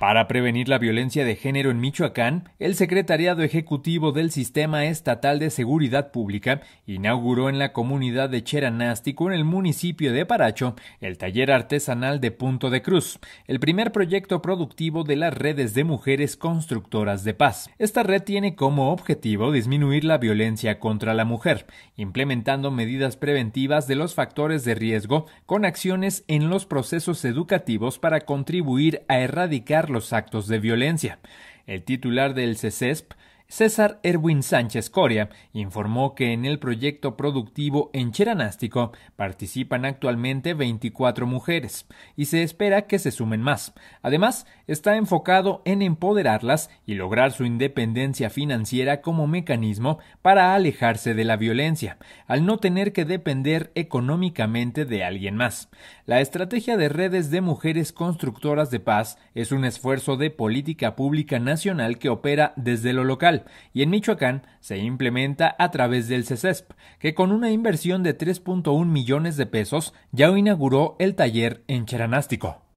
Para prevenir la violencia de género en Michoacán, el Secretariado Ejecutivo del Sistema Estatal de Seguridad Pública inauguró en la comunidad de Cheranástico, en el municipio de Paracho, el taller artesanal de Punto de Cruz, el primer proyecto productivo de las redes de mujeres constructoras de paz. Esta red tiene como objetivo disminuir la violencia contra la mujer, implementando medidas preventivas de los factores de riesgo con acciones en los procesos educativos para contribuir a erradicar los actos de violencia. El titular del CESESP César Erwin Sánchez Coria informó que en el proyecto productivo en Cheranástico participan actualmente 24 mujeres y se espera que se sumen más. Además, está enfocado en empoderarlas y lograr su independencia financiera como mecanismo para alejarse de la violencia, al no tener que depender económicamente de alguien más. La estrategia de redes de mujeres constructoras de paz es un esfuerzo de política pública nacional que opera desde lo local y en Michoacán se implementa a través del CESESP, que con una inversión de 3.1 millones de pesos ya inauguró el taller en Cheranástico.